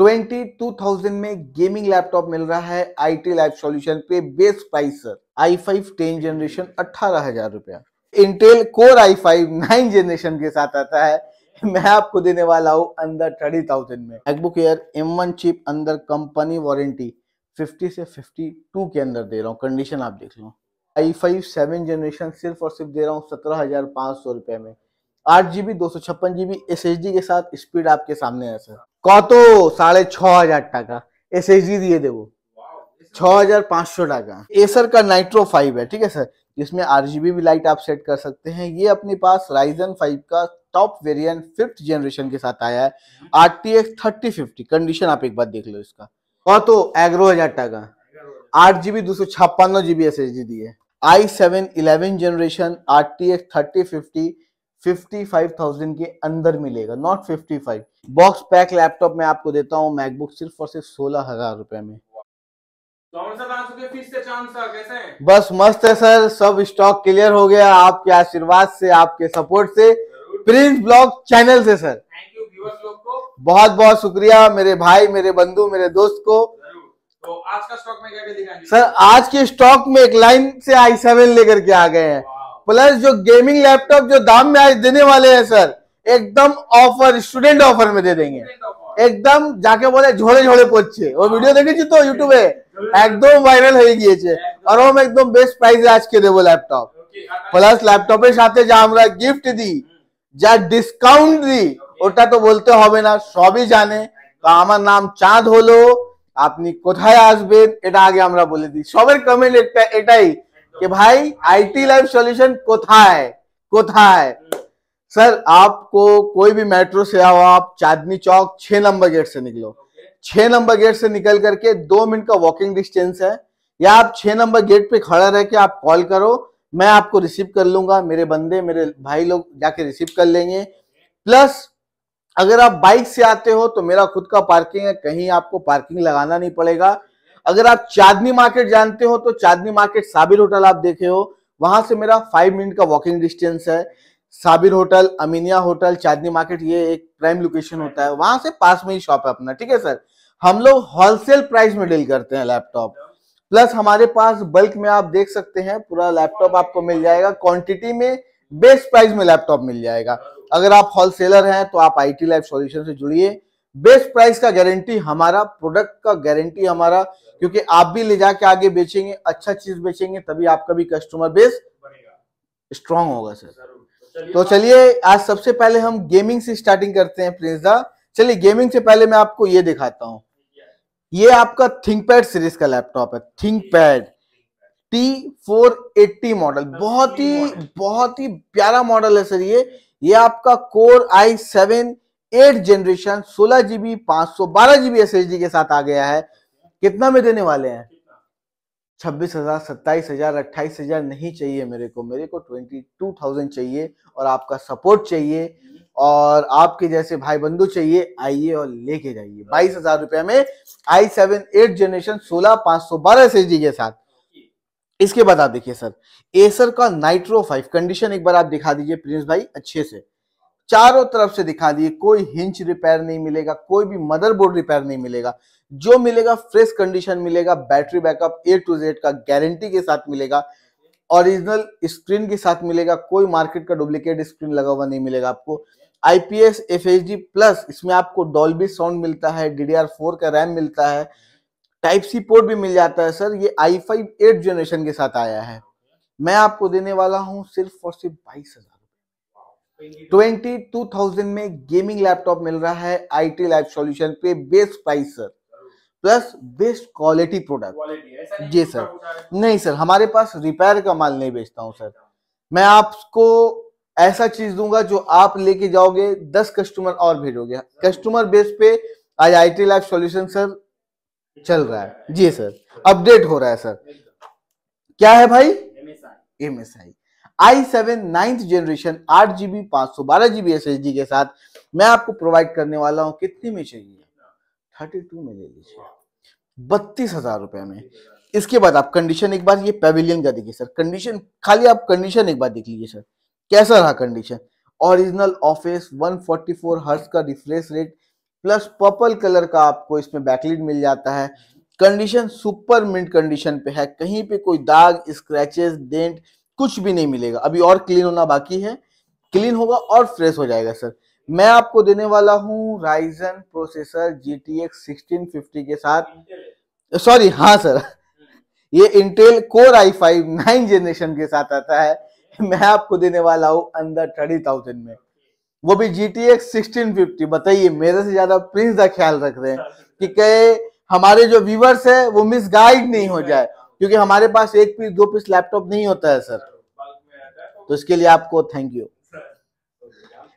Twenty two thousand में gaming laptop मिल रहा है आई टी लाइफ सोल्यूशन पे base price sir I five ten generation अट्ठारह हजार रुपया Intel core I five nine generation के साथ आता है मैं आपको देने वाला हूँ अंदर थर्टी थाउजेंड में MacBook Air M one chip अंदर कंपनी वारंटी फिफ्टी से फिफ्टी टू के अंदर दे रहा हूँ कंडीशन आप देख लो आई फाइव सेवन जनरेशन सिर्फ और सिर्फ दे रहा हूँ सत्रह हजार पाँच सौ रुपये में आठ जी बी दो सौ छप्पन G B S H D के साथ स्पीड आपके सामने है सर কত সাড়ে ছ হাজার টাকা এসএসডি দিয়ে দেবো छ हजार पांच सौ टाका एसर का नाइट्रो फाइव है ठीक है सर इसमें बी भी लाइट आप सेट कर सकते हैं ये अपने पास राइजन फाइव का टॉप वेरिएंट फिफ्थ जनरेशन के साथ आया है R T X thirty fifty condition आप एक बार देख लो इसका और तो एग्रो हजार टाका आठ जीबी दो सौ छप्पन जीबी एस एस डी दी है I seven eleven generation R T X thirty fifty 55,000 के अंदर मिलेगा नॉट 55 बॉक्स पैक लैपटॉप मैं आपको देता हूँ मैकबुक सिर्फ और सिर्फ सोलह हजार रुपए में से बस मस्त है सर सब स्टॉक क्लियर हो गया आपके आशीर्वाद से आपके सपोर्ट से प्रिंस ब्लॉग चैनल से सर थैंक यू को बहुत बहुत शुक्रिया मेरे भाई मेरे बंधु मेरे दोस्त को तो आज का स्टॉक में क्या क्या दिखाएंगे सर आज के स्टॉक में एक लाइन से आई सेवन लेकर के आ गए हैं प्लस जो गेमिंग लैपटॉप जो दाम में आज देने वाले हैं सर एकदम ऑफर स्टूडेंट ऑफर में दे देंगे একদম যাকে বলে ঝোড়ে ঝোড়ে পড়ছে ও ভিডিও দেখেছি তো ইউটিউবে একদম ভাইরাল হয়ে গিয়েছে আর ওম একদম বেস্ট প্রাইসে আজকে দেব ল্যাপটপ প্লাস ল্যাপটপের সাথে যা আমরা গিফট দিই যা ডিসকাউন্ট দিই ওটা তো বলতে হবে না সবই জানে আমার নাম চাঁদ হলো আপনি কোথায় আসবেন এটা আগে আমরা বলে দিই সবের কমেন্ট একটা এটাই कि भाई आईटी लाइफ सॉल्यूशन कोथा है सर आपको कोई भी मेट्रो से आओ आप चांदनी चौक छह नंबर गेट से निकलो छह नंबर गेट से निकल करके दो मिनट का वॉकिंग डिस्टेंस है या आप छह नंबर गेट पे खड़ा रह के आप कॉल करो मैं आपको रिसीव कर लूंगा मेरे बंदे मेरे भाई लोग जाके रिसीव कर लेंगे प्लस अगर आप बाइक से आते हो तो मेरा खुद का पार्किंग है कहीं आपको पार्किंग लगाना नहीं पड़ेगा अगर आप चांदनी मार्केट जानते हो तो चांदनी मार्केट साबिर होटल आप देखे हो वहां से मेरा फाइव मिनट का वॉकिंग डिस्टेंस है Sabir hotel Aminia hotel Chandni market ये एक प्राइम लोकेशन होता है वहां से पास में ही शॉप है अपना ठीक है सर हम लोग होलसेल प्राइस में डील करते हैं लैपटॉप प्लस हमारे पास बल्क में आप देख सकते हैं पूरा लैपटॉप आपको मिल जाएगा क्वांटिटी में बेस्ट प्राइस में लैपटॉप मिल जाएगा अगर आप होलसेलर हैं तो आप आई टी लाइफ सॉल्यूशन से जुड़िए बेस्ट प्राइस का गारंटी हमारा प्रोडक्ट का गारंटी हमारा क्योंकि आप भी ले जाके आगे बेचेंगे अच्छा चीज बेचेंगे तभी आपका भी कस्टमर बेस स्ट्रांग होगा सर तो, तो चलिए आज सबसे पहले हम गेमिंग से स्टार्टिंग करते हैं प्रिंस दा चलिए गेमिंग से पहले मैं आपको ये दिखाता हूँ ये आपका थिंकपैड सीरीज का लैपटॉप है ThinkPad T four eighty model बहुत ही बहुत ही प्यारा मॉडल है सर ये ये आपका core I seven eight generation सोलह जीबी पांच सौ बारह जीबी एस के साथ आ गया है कितना में देने वाले हैं छब्बीस हजार सत्ताईस हजार अट्ठाईस हजार नहीं चाहिए मेरे को मेरे को ट्वेंटी टू थाउजेंड चाहिए और आपका सपोर्ट चाहिए और आपके जैसे भाई बंधु चाहिए आइए और लेके जाइए बाईस हजार रुपया में आई सेवन एट जनरेशन सोलह पांच सौ बारह एस के साथ इसके बाद आप देखिए सर एसर का नाइट्रो फाइव कंडीशन एक बार आप दिखा दीजिए प्रिंस भाई अच्छे से चारों तरफ से दिखा दिए कोई हिंच रिपेयर नहीं मिलेगा कोई भी मदरबोर्ड रिपेयर नहीं मिलेगा जो मिलेगा फ्रेश कंडीशन मिलेगा battery backup A to Z का गारंटी के साथ मिलेगा ओरिजिनल स्क्रीन के साथ मिलेगा कोई मार्केट का डुप्लीकेट स्क्रीन लगा हुआ नहीं मिलेगा आपको आईपीएस एफ प्लस इसमें आपको डॉल्बी साउंड मिलता है डी फोर का रैम मिलता है टाइप सी पोर्ट भी मिल जाता है सर ये आई फाइव एट जनरेशन के साथ आया है मैं आपको देने वाला हूँ सिर्फ और सिर्फ बाईस हजार ट्वेंटी टू थाउजेंड में गेमिंग लैपटॉप मिल रहा है आईटी लाइफ सॉल्यूशन पे best price sir plus best quality product ji sir नहीं सर हमारे पास रिपेयर का माल नहीं बेचता हूँ सर मैं आपको ऐसा चीज दूंगा जो आप लेके जाओगे दस कस्टमर और भेजोगे कस्टमर बेस पे आज I T life solution sir चल रहा है जी सर अपडेट हो रहा है सर क्या है भाई M S I I seven ninth generation आठ जीबी पांच सौ बारह जीबी एस एच डी के साथ मैं आपको प्रोवाइड करने वाला हूँ कितने में चाहिए थर्टी टू में ले लीजिए बत्तीस हजार रुपये में इसके बाद आप कंडीशन एक बार ये पेविलियन का देखिए सर कंडीशन खाली आप कंडीशन एक बार देख लीजिए सर कैसा रहा कंडीशन ओरिजिनल ऑफिस 144 हर्ट्ज का refresh rate plus purple colour का आपको इसमें बैकलिट मिल जाता है कंडीशन सुपर मिंट कंडीशन पे है कहीं पे कोई दाग स्क्रैचेस डेंट कुछ भी नहीं मिलेगा अभी और क्लीन होना बाकी है क्लीन होगा और फ्रेश हो जाएगा सर मैं आपको देने वाला हूँ Ryzen processor G T X sixteen fifty के साथ सॉरी हाँ सर ये Intel core I five nine generation के साथ आता है मैं आपको देने वाला हूँ अंदर थर्टी थाउजेंड में वो भी G T X sixteen fifty बताइए मेरे से ज्यादा प्रिंस का ख्याल रख रहे हैं कि कहे हमारे जो व्यूवर्स है वो मिस गाइड नहीं हो जाए क्योंकि हमारे पास एक पीस दो पीस लैपटॉप नहीं होता है सर तो इसके लिए आपको थैंक यू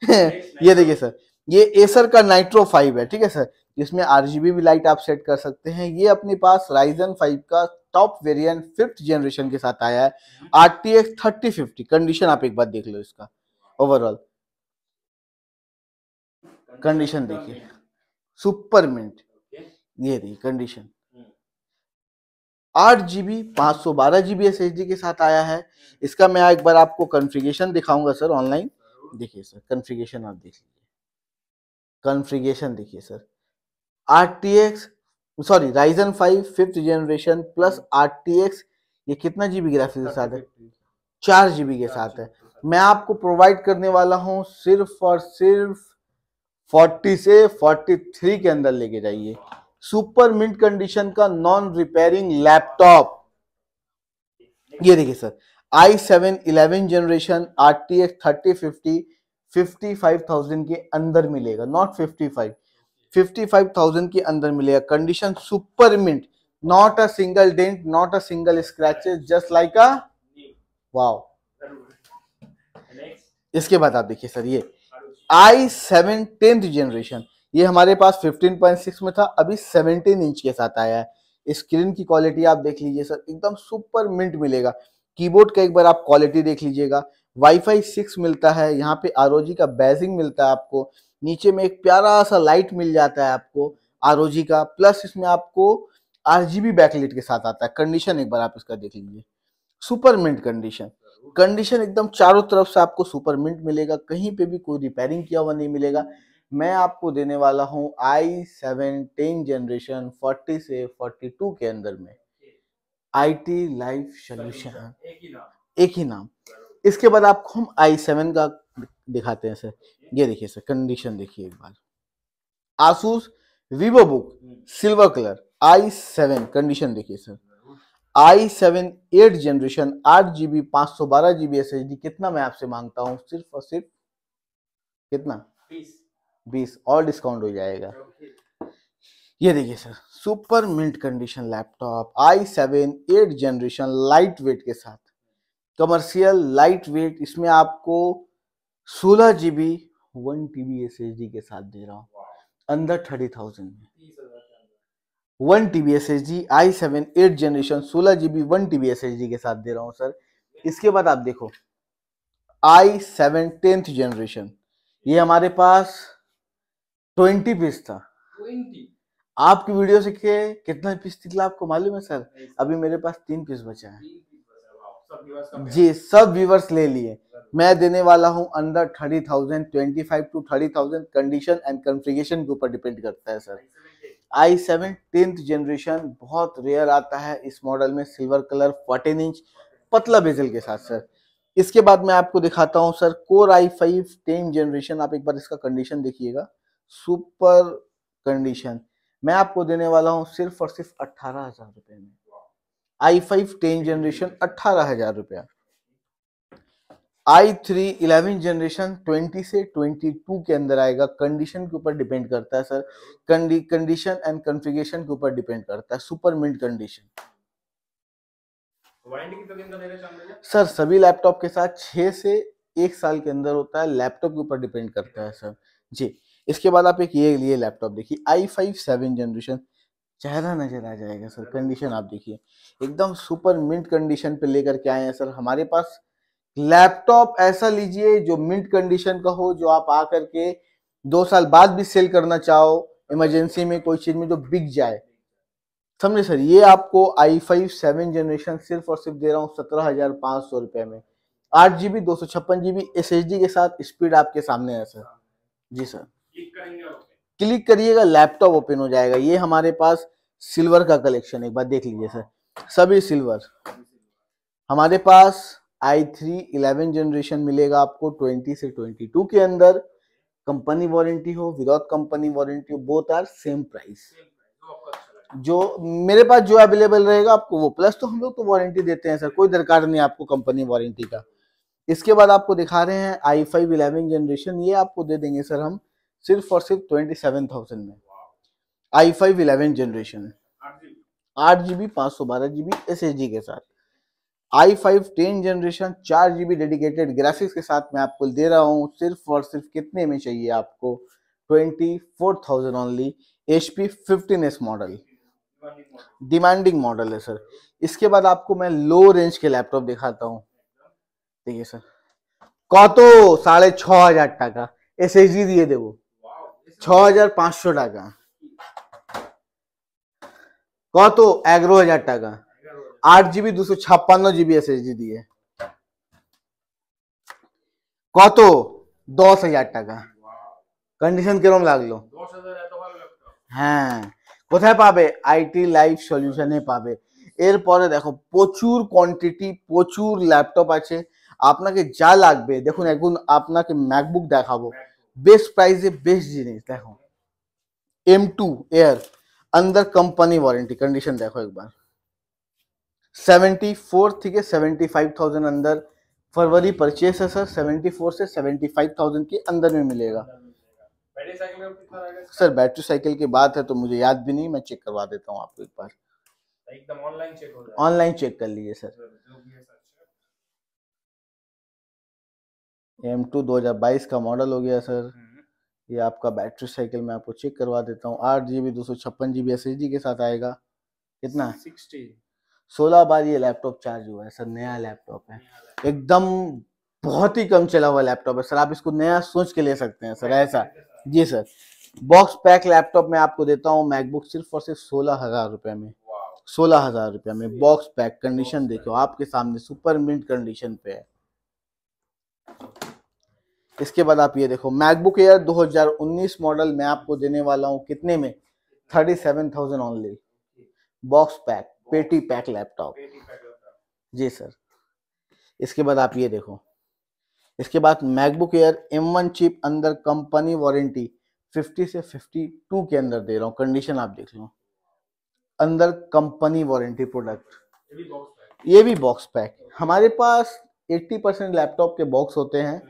ये देखिए सर ये एसर का नाइट्रो फाइव है ठीक है सर इसमें आरजीबी भी लाइट आप सेट कर सकते हैं ये अपने पास राइजन फाइव का टॉप वेरिएंट फिफ्थ जनरेशन के साथ आया है R T X thirty fifty condition आप एक बार देख लो इसका ओवरऑल कंडीशन देखिए सुपर मिंट ये देखिए कंडीशन आठ जीबी पांच सौ बारह जीबी एस के साथ आया है इसका मैं एक बार आपको कॉन्फ़िगरेशन दिखाऊंगा सर ऑनलाइन देखिए सर कन्फिगेशन आप देख लीजिए कन्फिगेशन देखिए sir R T X sorry Ryzen five fifth generation plus R T X ये कितना जीबी ग्राफिक्स के साथ है चार जीबी के साथ है मैं आपको प्रोवाइड करने वाला हूँ सिर्फ और सिर्फ 40 से 43 के अंदर लेके जाइए सुपर मिंट कंडीशन का नॉन रिपेयरिंग लैपटॉप ये देखिए sir I seven eleven generation R T X thirty fifty fifty five thousand के अंदर मिलेगा not fifty five fifty five thousand के अंदर मिलेगा condition super mint not a single dent not a single scratches just like a wow इसके बाद आप देखिए सर ये आई सेवन टेंथ जनरेशन ये हमारे पास 15.6 में था अभी 17 इंच के साथ आया है स्क्रीन की क्वालिटी आप देख लीजिए सर एकदम सुपर मिंट मिलेगा कीबोर्ड का एक बार आप क्वालिटी देख लीजिएगा वाईफाई सिक्स मिलता है यहाँ पे आर का बैजिंग मिलता है आपको नीचे में एक प्यारा सा लाइट मिल जाता है आपको आर का प्लस इसमें आपको आर बैकलाइट के साथ आता है कंडीशन एक बार आप इसका देख लीजिए सुपर मिंट कंडीशन कंडीशन एकदम चारों तरफ से आपको सुपर मिंट मिलेगा कहीं पे भी कोई रिपेयरिंग किया हुआ नहीं मिलेगा मैं आपको देने वाला हूँ I seven ten generation forty से फोर्टी टू के अंदर में आईटी लाइफ सोल्यूशन एक ही नाम इसके बाद आपको हम आई सेवन का दिखाते हैं सर ये देखिए सर कंडीशन देखिए एक बार Asus Vivo book silver colour I seven condition देखिए sir I seven eight generation आठ जीबी पांच सौ बारह जीबी एस एच डी कितना मैं आपसे मांगता हूं सिर्फ और सिर्फ कितना बीस और डिस्काउंट हो जाएगा ये देखिए sir super mint condition laptop I seven eight generation light weight के साथ कमर्शियल लाइट वेट इसमें आपको सोलह G B one T B S S D के साथ दे रहा हूँ अंदर थर्टी थाउजेंड में one T B S S D I seven eight generation सोलह G B one T B S S D के साथ दे रहा हूँ सर इसके बाद आप देखो आई सेवन टेंथ जनरेशन ये हमारे पास ट्वेंटी पीस था आपकी वीडियो से के कितना पीस निकला आपको मालूम है सर अभी मेरे पास तीन पीस बचा है जी सब व्यूवर्स ले लिए मैं देने वाला हूं अंदर thirty thousand twenty five to thirty thousand condition and configuration के ऊपर डिपेंड करता है sir I seven tenth generation बहुत रेयर आता है इस मॉडल में सिल्वर कलर फोर्टीन इंच पतला बेजल के साथ सर इसके बाद मैं आपको दिखाता हूं sir core I five tenth generation आप एक बार इसका कंडीशन देखिएगा सुपर कंडीशन मैं आपको देने वाला हूँ सिर्फ और सिर्फ अट्ठारह हजार रुपए में आई फाइव टेन जनरेशन अट्ठारह हजार रुपया I three eleven generation twenty से ट्वेंटी टू के अंदर आएगा कंडीशन के ऊपर डिपेंड करता है सर कंडीशन एंड कॉन्फ़िगरेशन के ऊपर डिपेंड करता है सुपर मिल्ड कंडीशन सर सभी लैपटॉप के साथ छह से एक साल के अंदर होता है लैपटॉप के ऊपर डिपेंड करता है सर जी इसके बाद आप एक ये लिए लैपटॉप देखिए आई फाइव सेवन जनरेशन चेहरा नजर आ जाएगा सर कंडीशन आप देखिए एकदम सुपर मिंट कंडीशन पे लेकर के आए हैं सर हमारे पास लैपटॉप ऐसा लीजिए जो मिंट कंडीशन का हो जो आप आकर के दो साल बाद भी सेल करना चाहो इमरजेंसी में कोई चीज में जो बिक जाए समझे सर ये आपको आई फाइव सेवन जनरेशन सिर्फ और सिर्फ दे रहा हूँ सत्रह हजार पांच सौ रुपए में आठ जी बी दो सौ छप्पन G B S H D के साथ स्पीड आपके सामने है सर जी सर क्लिक करिएगा लैपटॉप ओपन हो जाएगा ये हमारे पास सिल्वर का कलेक्शन एक बार देख लीजिए सर सभी सिल्वर हमारे पास आई थ्री इलेवन जनरेशन मिलेगा आपको ट्वेंटी से ट्वेंटी के अंदर कंपनी वारंटी हो विदाउट कंपनी वारंटी हो बोथ आर सेम प्राइस जो मेरे पास जो अवेलेबल रहेगा आपको वो प्लस तो हम लोग तो वारंटी देते हैं सर कोई दरकार नहीं आपको कंपनी वारंटी का इसके बाद आपको दिखा रहे हैं आई फाइव इलेवन जनरेशन ये आपको दे देंगे सर हम सिर्फ और सिर्फ ट्वेंटी सेवन थाउजेंड में आई फाइव इलेवन जनरेशन आठ जी बी पाँच सौ बारह G B S H G के साथ आई फाइव टेन जनरेशन चार जी बी डेडिकेटेड ग्राफिक्स के साथ मैं आपको दे रहा हूँ सिर्फ और सिर्फ कितने में चाहिए आपको twenty four thousand only H P fifteen S model demanding model है सर इसके बाद आपको मैं लो रेंज के लैपटॉप दिखाता हूँ देखिए सर कौतो साढ़े छ हजार टाका एस एच डी दिए देवो ছ হাজার পাঁচশো টাকা কত এগারো হাজার টাকা আট জিবি দুশো ছাপ্পান্ন জিবি এসএসডি দিয়ে কত দশ হাজার টাকা কন্ডিশন কিরম লাগলো হ্যাঁ কোথায় পাবে আইটি লাইফ সলিউশনে পাবে এরপরে দেখো প্রচুর কোয়ান্টিটি প্রচুর ল্যাপটপ আছে আপনাকে যা লাগবে দেখুন এখন আপনাকে ম্যাকবুক দেখাবো बेस्ट प्राइस बेस्ट जिन देखो एम टू एयर अंदर कंपनी वारंटी कंडीशन देखो एक बार सेवेंटी फोर थी सेवेंटी फाइव थाउजेंड अंदर फरवरी परचेस है सर सेवेंटी फोर से सेवेंटी फाइव थाउजेंड के अंदर में मिलेगा सर बैटरी साइकिल की बात है तो मुझे याद भी नहीं मैं चेक करवा देता हूँ आपको एक बार ऑनलाइन चेक ऑनलाइन चेक कर लीजिए सर एम टू दो हजार बाईस का मॉडल हो गया सर हम्म। ये आपका बैटरी साइकिल मैं आपको चेक करवा देता हूँ आठ जी बी दो सौ छप्पन G B S S D के साथ आएगा कितना है सोलह बार ये लैपटॉप चार्ज हुआ है सर नया लैपटॉप है एकदम बहुत ही कम चला हुआ लैपटॉप है सर आप इसको नया सोच के ले सकते हैं सर ऐसा जी सर बॉक्स पैक लैपटॉप मैं आपको देता हूँ मैकबुक सिर्फ और सिर्फ सोलह हजार रुपये में सोलह हजार रुपये में बॉक्स पैक कंडीशन देखो आपके सामने सुपर मिंट कंडीशन पे है इसके बाद आप ये देखो मैकबुक एयर 2019 मॉडल मैं आपको देने वाला हूँ कितने में thirty seven thousand only box pack पेटी पैक लैपटॉप जी सर इसके बाद आप ये देखो इसके बाद MacBook Air M1 one chip अंदर कंपनी वारंटी 50 से 52 के अंदर दे रहा हूँ कंडीशन आप देख लो अंदर कंपनी वारंटी प्रोडक्ट ये भी बॉक्स पैक हमारे पास 80 परसेंट लैपटॉप के बॉक्स होते हैं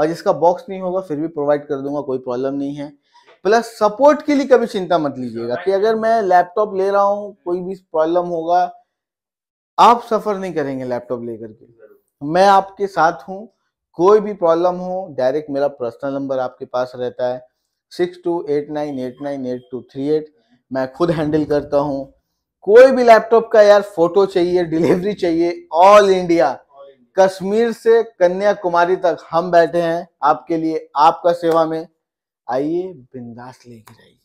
और जिसका बॉक्स नहीं होगा फिर भी प्रोवाइड कर दूंगा कोई प्रॉब्लम नहीं है प्लस सपोर्ट के लिए कभी चिंता मत लीजिएगा कि अगर मैं लैपटॉप ले रहा हूँ कोई भी प्रॉब्लम होगा आप सफर नहीं करेंगे लैपटॉप लेकर के मैं आपके साथ हूँ कोई भी प्रॉब्लम हो डायरेक्ट मेरा पर्सनल नंबर आपके पास रहता है six two eight nine eight nine eight two three eight मैं खुद हैंडल करता हूँ कोई भी लैपटॉप का यार फोटो चाहिए डिलीवरी चाहिए ऑल इंडिया कश्मीर से कन्याकुमारी तक हम बैठे हैं आपके लिए आपका सेवा में आइए बिंदास लेके जाइए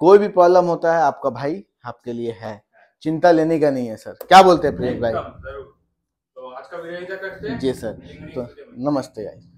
कोई भी प्रॉब्लम होता है आपका भाई आपके लिए है चिंता लेने का नहीं है सर क्या बोलते हैं प्रियंक भाई तो आज का करते हैं जी सर तो नमस्ते भाई